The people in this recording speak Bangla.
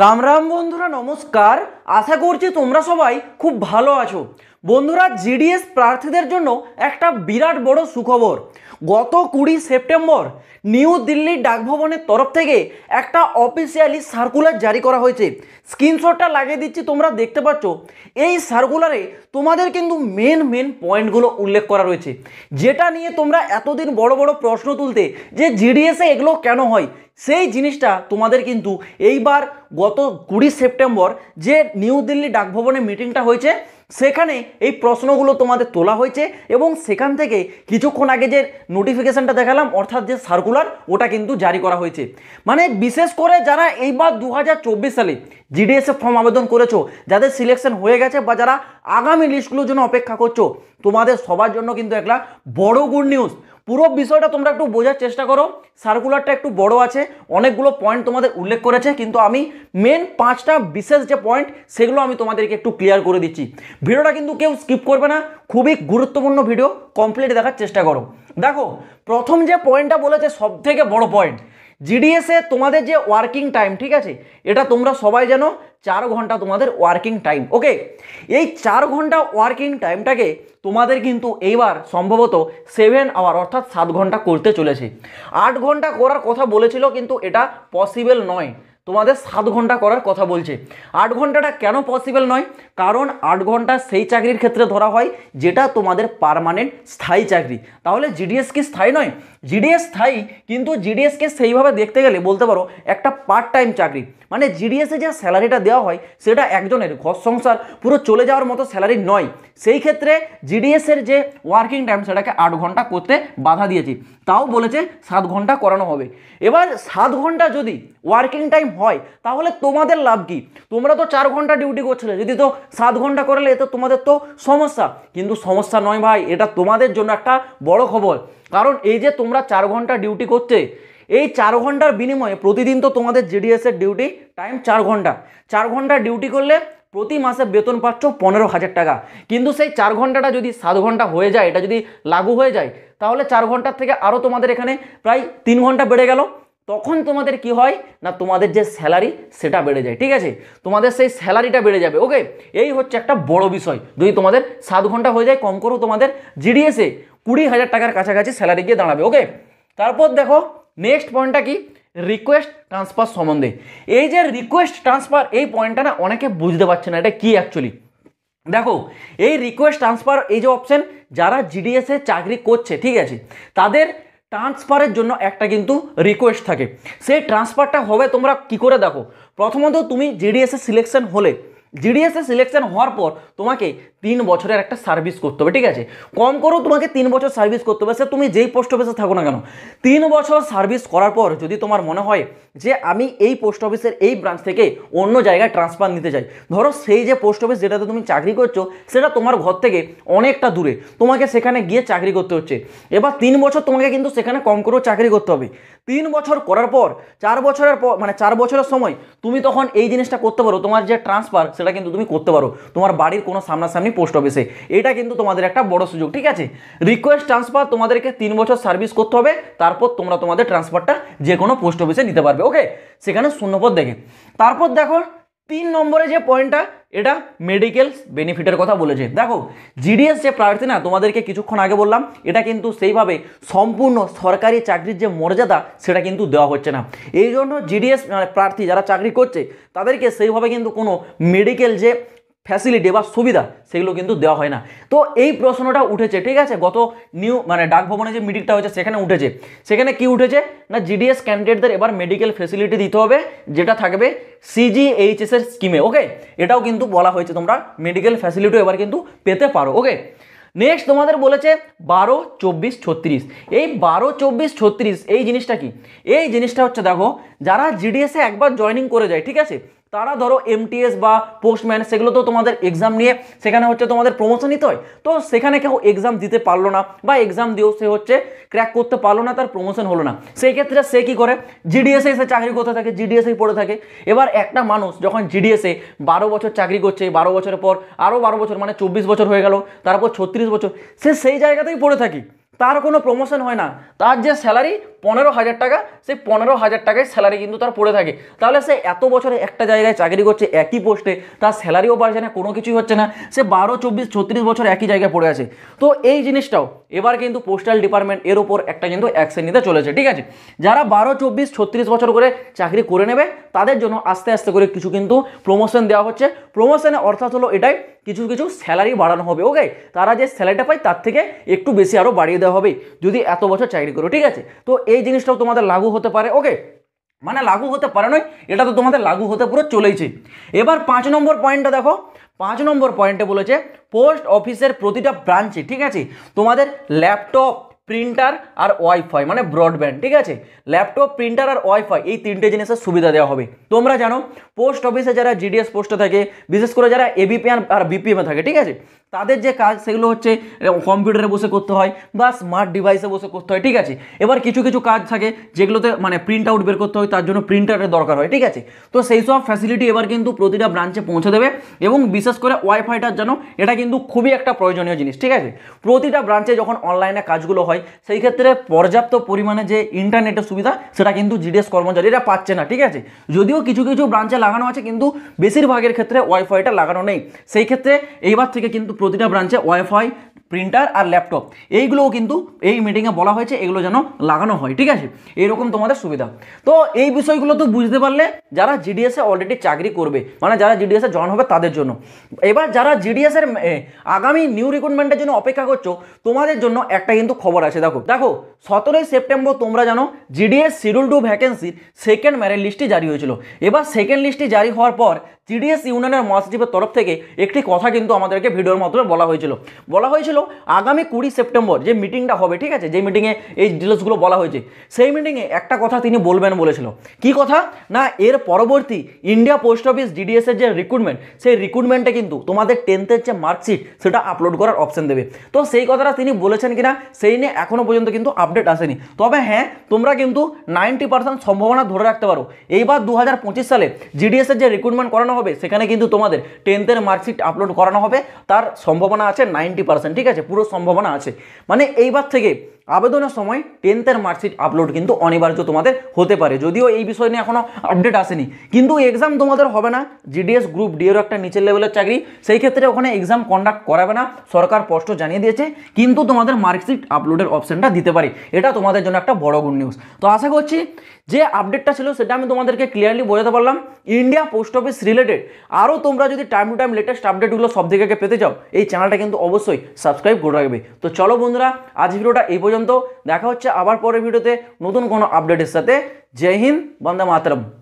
রাম রাম বন্ধুরা নমস্কার আশা করছি তোমরা সবাই খুব ভালো আছো বন্ধুরা জিডিএস প্রার্থীদের জন্য একটা বিরাট বড় সুখবর গত কুড়ি সেপ্টেম্বর নিউ দিল্লি ডাকভবনের তরফ থেকে একটা অফিসিয়ালি সার্কুলার জারি করা হয়েছে স্ক্রিনশটটা লাগিয়ে দিচ্ছি তোমরা দেখতে পাচ্ছ এই সার্কুলারে তোমাদের কিন্তু মেন মেন পয়েন্টগুলো উল্লেখ করা রয়েছে যেটা নিয়ে তোমরা এতদিন বড় বড় প্রশ্ন তুলতে যে জিডিএসে এগুলো কেন হয় সেই জিনিসটা তোমাদের কিন্তু এইবার গত কুড়ি সেপ্টেম্বর যে নিউ দিল্লি ডাকভবনে মিটিংটা হয়েছে সেখানে এই প্রশ্নগুলো তোমাদের তোলা হয়েছে এবং সেখান থেকে কিছুক্ষণ আগে যে নোটিফিকেশানটা দেখালাম অর্থাৎ যে সার্কুলার ওটা কিন্তু জারি করা হয়েছে মানে বিশেষ করে যারা এইবার দু সালে জিডিএসএফ ফর্ম আবেদন করেছো যাদের সিলেকশন হয়ে গেছে বা যারা আগামী লিস্টগুলোর জন্য অপেক্ষা করছো তোমাদের সবার জন্য কিন্তু একটা বড় গুড নিউজ পুরো বিষয়টা তোমরা একটু বোঝার চেষ্টা করো সার্কুলারটা একটু বড় আছে অনেকগুলো পয়েন্ট তোমাদের উল্লেখ করেছে কিন্তু আমি মেন পাঁচটা বিশেষ যে পয়েন্ট সেগুলো আমি তোমাদেরকে একটু ক্লিয়ার করে দিচ্ছি ভিডিওটা কিন্তু কেউ স্কিপ করবে না খুবই গুরুত্বপূর্ণ ভিডিও কমপ্লিট দেখার চেষ্টা করো দেখো প্রথম যে পয়েন্টটা বলেছে সব থেকে বড় পয়েন্ট জিডিএসে তোমাদের যে ওয়ার্কিং টাইম ঠিক আছে এটা তোমরা সবাই জানো চার ঘন্টা তোমাদের ওয়ার্কিং টাইম ওকে এই চার ঘন্টা ওয়ার্কিং টাইমটাকে তোমাদের কিন্তু এইবার সম্ভবত সেভেন আওয়ার অর্থাৎ সাত ঘন্টা করতে চলেছে আট ঘন্টা করার কথা বলেছিল কিন্তু এটা পসিবল নয় তোমাদের সাত ঘন্টা করার কথা বলছে আট ঘন্টাটা কেন পসিবল নয় কারণ আট ঘন্টা সেই চাকরির ক্ষেত্রে ধরা হয় যেটা তোমাদের পারমানেন্ট স্থায়ী চাকরি তাহলে জিডিএস কি স্থায়ী নয় জিডিএস স্থায়ী কিন্তু জিডিএসকে সেইভাবে দেখতে গেলে বলতে পারো একটা পার্ট টাইম চাকরি মানে জিডিএসে যে স্যালারিটা দেওয়া হয় সেটা একজনের ঘর সংসার পুরো চলে যাওয়ার মতো স্যালারি নয় সেই ক্ষেত্রে জিডিএসের যে ওয়ার্কিং টাইম সেটাকে আট ঘন্টা করতে বাধা দিয়েছি তাও বলেছে সাত ঘন্টা করানো হবে এবার সাত ঘন্টা যদি ওয়ার্কিং টাইম হয় তাহলে তোমাদের লাভ কি তোমরা তো চার ঘন্টা ডিউটি করছিলে যদি তো সাত ঘন্টা করলে এতে তোমাদের তো সমস্যা কিন্তু সমস্যা নয় ভাই এটা তোমাদের জন্য একটা বড় খবর কারণ এই যে তোমরা চার ঘন্টা ডিউটি করছে এই চার ঘন্টার বিনিময়ে প্রতিদিন তো তোমাদের জেডিএসের ডিউটি টাইম চার ঘন্টা চার ঘন্টা ডিউটি করলে প্রতি মাসে বেতন পাচ্ছ পনেরো হাজার টাকা কিন্তু সেই চার ঘন্টাটা যদি সাত ঘন্টা হয়ে যায় এটা যদি লাগু হয়ে যায় তাহলে চার ঘন্টার থেকে আরও তোমাদের এখানে প্রায় তিন ঘন্টা বেড়ে গেল তখন তোমাদের কি হয় না তোমাদের যে স্যালারি সেটা বেড়ে যায় ঠিক আছে তোমাদের সেই স্যালারিটা বেড়ে যাবে ওকে এই হচ্ছে একটা বড় বিষয় যদি তোমাদের সাত ঘন্টা হয়ে যায় কম করেও তোমাদের জিডিএসে কুড়ি হাজার টাকার কাছাকাছি স্যালারি গিয়ে দাঁড়াবে ওকে তারপর দেখো নেক্সট পয়েন্টটা কি রিকোয়েস্ট ট্রান্সফার সম্বন্ধে এই যে রিকোয়েস্ট ট্রান্সফার এই পয়েন্টটা না অনেকে বুঝতে পারছে না এটা কি অ্যাকচুয়ালি দেখো এই রিকোয়েস্ট ট্রান্সফার এই যে অপশান যারা জিডিএসে চাকরি করছে ঠিক আছে তাদের ট্রান্সফারের জন্য একটা কিন্তু রিকোয়েস্ট থাকে সেই ট্রান্সফারটা হবে তোমরা কি করে দেখো প্রথমত তুমি জিডিএসএ সিলেকশন হলে জিডিএসএ সিলেকশন হওয়ার পর তোমাকে তিন বছরের একটা সার্ভিস করতে হবে ঠিক আছে কম করেও তোমাকে তিন বছর সার্ভিস করতে হবে সে তুমি যেই পোস্ট অফিসে থাকো না কেন তিন বছর সার্ভিস করার পর যদি তোমার মনে হয় যে আমি এই পোস্ট অফিসের এই ব্রাঞ্চ থেকে অন্য জায়গায় ট্রান্সফার নিতে চাই ধরো সেই যে পোস্ট অফিস যেটাতে তুমি চাকরি করছো সেটা তোমার ঘর থেকে অনেকটা দূরে তোমাকে সেখানে গিয়ে চাকরি করতে হচ্ছে এবার তিন বছর তোমাকে কিন্তু সেখানে কম করেও চাকরি করতে হবে তিন বছর করার পর চার বছরের পর মানে চার বছরের সময় তুমি তখন এই জিনিসটা করতে পারো তোমার যে ট্রান্সফার সেটা কিন্তু তুমি করতে পারো তোমার বাড়ির কোনো সামনাসামনি পোস্ট অফিসে এটা কিন্তু তোমাদের একটা বড় সুযোগ ঠিক আছে রিকোয়েস্ট ট্রান্সফার তোমাদেরকে তিন বছর সার্ভিস করতে হবে তারপর তোমরা তোমাদের ট্রান্সফারটা যে কোনো পোস্ট অফিসে নিতে পারবে ওকে সেখানে শূন্যপদ দেখে তারপর দেখো তিন নম্বরে যে পয়েন্টটা এটা মেডিকেল বেনিফিটের কথা বলেছে দেখো জিডিএস যে প্রার্থী না তোমাদেরকে কিছুক্ষণ আগে বললাম এটা কিন্তু সেইভাবে সম্পূর্ণ সরকারি চাকরির যে মর্যাদা সেটা কিন্তু দেওয়া হচ্ছে না এই জন্য জিডিএস মানে প্রার্থী যারা চাকরি করছে তাদেরকে সেইভাবে কিন্তু কোনো মেডিকেল যে ফ্যাসিলিটি বা সুবিধা সেগুলো কিন্তু দেওয়া হয় না তো এই প্রশ্নটা উঠেছে ঠিক আছে গত নিউ মানে ডাক ভবনে যে মিটিংটা হয়েছে সেখানে উঠেছে সেখানে কি উঠেছে না জিডিএস ক্যান্ডিডেটদের এবার মেডিকেল ফ্যাসিলিটি দিতে হবে যেটা থাকবে সিজিএইচএসের স্কিমে ওকে এটাও কিন্তু বলা হয়েছে তোমরা মেডিকেল ফ্যাসিলিটিও এবার কিন্তু পেতে পারো ওকে নেক্সট তোমাদের বলেছে বারো চব্বিশ ছত্রিশ এই বারো চব্বিশ ছত্রিশ এই জিনিসটা কি এই জিনিসটা হচ্ছে দেখো যারা জিডিএসে একবার জয়নিং করে যায় ঠিক আছে তারা ধরো এমটিএস বা পোস্টম্যান সেগুলো তো তোমাদের এক্সাম নিয়ে সেখানে হচ্ছে তোমাদের প্রমোশন নিতে হয় তো সেখানে কেউ এক্সাম দিতে পারলো না বা এক্সাম দিয়েও সে হচ্ছে ক্র্যাক করতে পারলো না তার প্রমোশন হলো না সেই ক্ষেত্রে সে কী করে জিডিএসএ সে চাকরি করতে থাকে জিডিএসেই পড়ে থাকে এবার একটা মানুষ যখন জিডিএসএ বারো বছর চাকরি করছে বারো বছরের পর আরও বারো বছর মানে চব্বিশ বছর হয়ে গেল তারপর ছত্রিশ বছর সে সেই জায়গাতেই পড়ে থাকি তার কোনো প্রমোশন হয় না তার যে স্যালারি পনেরো হাজার টাকা সেই পনেরো হাজার টাকায় স্যালারি কিন্তু তার পড়ে থাকে তাহলে সে এত বছরে একটা জায়গায় চাকরি করছে একই পোস্টে তার স্যালারিও বাড়ছে না কোনো কিছুই হচ্ছে না সে বারো চব্বিশ ছত্রিশ বছর একই জায়গায় পড়ে আছে তো এই জিনিসটাও এবার কিন্তু পোস্টাল ডিপার্টমেন্ট এর ওপর একটা কিন্তু অ্যাকশন নিতে চলেছে ঠিক আছে যারা বারো চব্বিশ ছত্রিশ বছর করে চাকরি করে নেবে তাদের জন্য আস্তে আস্তে করে কিছু কিন্তু প্রমোশন দেওয়া হচ্ছে প্রমোশনের অর্থাৎ হলো এটাই কিছু কিছু স্যালারি বাড়ানো হবে ওকে তারা যে স্যালারিটা পায় তার থেকে একটু বেশি আরও বাড়িয়ে দেওয়া হবে যদি এত বছর চাকরি করো ঠিক আছে তো এই জিনিসটাও তোমাদের লাগু হতে পারে ওকে মানে লাগু হতে পারে নয় এটা তো তোমাদের লাগু হতে পুরো চলেইছে এবার পাঁচ নম্বর পয়েন্টটা দেখো পাঁচ নম্বর পয়েন্টে বলেছে পোস্ট অফিসের প্রতিটা ব্রাঞ্চে ঠিক আছে তোমাদের ল্যাপটপ প্রিন্টার আর ওয়াইফাই মানে ব্রডব্যান্ড ঠিক আছে ল্যাপটপ প্রিন্টার আর ওয়াইফাই এই তিনটে জিনিসের সুবিধা দেওয়া হবে তোমরা জানো পোস্ট অফিসে যারা জিডিএস পোস্টে থাকে বিশেষ করে যারা এবিপি আর বিপিএমে থাকে ঠিক আছে তাদের যে কাজ সেগুলো হচ্ছে কম্পিউটারে বসে করতে হয় বা স্মার্ট ডিভাইসে বসে করতে হয় ঠিক আছে এবার কিছু কিছু কাজ থাকে যেগুলোতে মানে প্রিন্ট আউট বের করতে হয় তার জন্য প্রিন্টারের দরকার হয় ঠিক আছে তো সেই সব ফ্যাসিলিটি এবার কিন্তু প্রতিটা ব্রাঞ্চে পৌঁছে দেবে এবং বিশেষ করে ওয়াইফাইটার জন্য এটা কিন্তু খুবই একটা প্রয়োজনীয় জিনিস ঠিক আছে প্রতিটা ব্রাঞ্চে যখন অনলাইনে কাজগুলো হয় সেই ক্ষেত্রে পর্যাপ্ত পরিমাণে যে ইন্টারনেটের সুবিধা সেটা কিন্তু জিডিএস কর্মচারীরা পাচ্ছে না ঠিক আছে যদিও কিছু কিছু ব্রাঞ্চে লাগানো আছে কিন্তু বেশিরভাগের ক্ষেত্রে ওয়াইফাইটা লাগানো নেই সেই ক্ষেত্রে এইবার থেকে কিন্তু প্রতিটা ব্রাঞ্চে ওয়াইফাই প্রিন্টার আর ল্যাপটপ এইগুলোও কিন্তু এই মিটিংয়ে বলা হয়েছে এগুলো যেন লাগানো হয় ঠিক আছে এরকম তোমাদের সুবিধা তো এই বিষয়গুলো তো বুঝতে পারলে যারা জিডিএসে অলরেডি চাকরি করবে মানে যারা জিডিএসে জয়েন হবে তাদের জন্য এবার যারা জিডিএসের আগামী নিউ রিক্রুটমেন্টের জন্য অপেক্ষা করছো তোমাদের জন্য একটা কিন্তু খবর আছে দেখো দেখো সতেরোই সেপ্টেম্বর তোমরা জানো জিডিএস শিডিউল টু ভ্যাকেন্সির সেকেন্ড ম্যারেজ লিস্টটি জারি হয়েছিল এবার সেকেন্ড লিস্টটি জারি হওয়ার পর জিডিএস ইউনিয়নের মহাসচিবের তরফ থেকে একটি কথা কিন্তু আমাদেরকে ভিডিওর মাধ্যমে বলা হয়েছিল বলা হয়েছিল আগামী কুড়ি সেপ্টেম্বর যে মিটিংটা হবে ঠিক আছে যে মিটিংয়ে এই ডিটেলসগুলো বলা হয়েছে সেই মিটিংয়ে একটা কথা তিনি বলবেন বলেছিল কি কথা না এর পরবর্তী ইন্ডিয়া পোস্ট অফিস ডিডিএসের যে রিক্রুটমেন্ট সেই রিক্রুটমেন্টে কিন্তু তোমাদের টেন্থের যে মার্কশিট সেটা আপলোড করার অপশন দেবে তো সেই কথাটা তিনি বলেছেন কিনা সেই নিয়ে এখনও পর্যন্ত কিন্তু আপডেট আসেনি তবে হ্যাঁ তোমরা কিন্তু নাইনটি পার্সেন্ট সম্ভাবনা ধরে রাখতে পারো এইবার দু সালে জিডিএসের যে রিক্রুটমেন্ট করানো করানো হবে সেখানে কিন্তু তোমাদের টেন্থের মার্কশিট আপলোড করানো হবে তার সম্ভাবনা আছে নাইনটি পার্সেন্ট ঠিক আছে পুরো সম্ভাবনা আছে মানে এইবার থেকে আবেদনের সময় টেন্থের মার্কশিট আপলোড কিন্তু অনিবার্য তোমাদের হতে পারে যদিও এই বিষয় নিয়ে এখনও আপডেট আসেনি কিন্তু এক্সাম তোমাদের হবে না জিডিএস গ্রুপ ডিএর একটা নিচের লেভেলের চাকরি সেই ক্ষেত্রে ওখানে এক্সাম কন্ডাক্ট করাবে না সরকার স্পষ্ট জানিয়ে দিয়েছে কিন্তু তোমাদের মার্কশিট আপলোডের অপশানটা দিতে পারে এটা তোমাদের জন্য একটা বড় গুড নিউজ তো আশা করছি যে আপডেটটা ছিল সেটা আমি তোমাদেরকে ক্লিয়ারলি বোঝাতে পারলাম ইন্ডিয়া পোস্ট অফিস রিলেটেড আরও তোমরা যদি টাইম টু টাইম লেটেস্ট আপডেটগুলো সব দিকে পেতে চাও এই চ্যানেলটা কিন্তু অবশ্যই সাবস্ক্রাইব করে রাখবে তো চলো বন্ধুরা আজ ভিডিওটা এই পর্যন্ত পর্যন্ত দেখা হচ্ছে আবার পরের ভিডিওতে নতুন কোনো আপডেটের সাথে জয় হিন্দ বন্দে মাতরম